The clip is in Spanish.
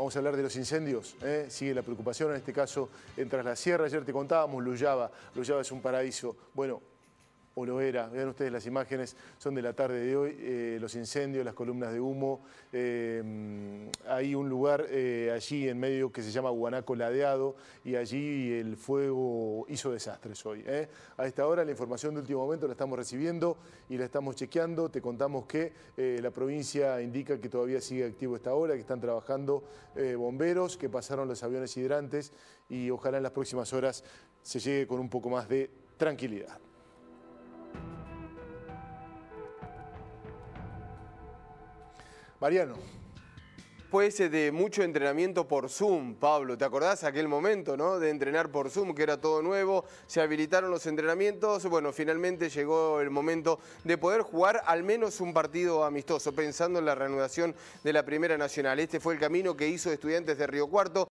Vamos a hablar de los incendios. ¿eh? Sigue la preocupación, en este caso, en la Sierra. Ayer te contábamos, Luyaba. Luyaba es un paraíso. Bueno, o lo era. Vean ustedes las imágenes, son de la tarde de hoy, eh, los incendios, las columnas de humo. Eh, hay un lugar eh, allí en medio que se llama Guanaco Ladeado y allí el fuego hizo desastres hoy. A esta hora la información de último momento la estamos recibiendo y la estamos chequeando. Te contamos que la provincia indica que todavía sigue activo esta hora, que están trabajando bomberos, que pasaron los aviones hidrantes y ojalá en las próximas horas se llegue con un poco más de tranquilidad. Mariano. Fue de mucho entrenamiento por Zoom, Pablo. ¿Te acordás aquel momento, no? De entrenar por Zoom, que era todo nuevo. Se habilitaron los entrenamientos. Bueno, finalmente llegó el momento de poder jugar al menos un partido amistoso, pensando en la reanudación de la Primera Nacional. Este fue el camino que hizo Estudiantes de Río Cuarto.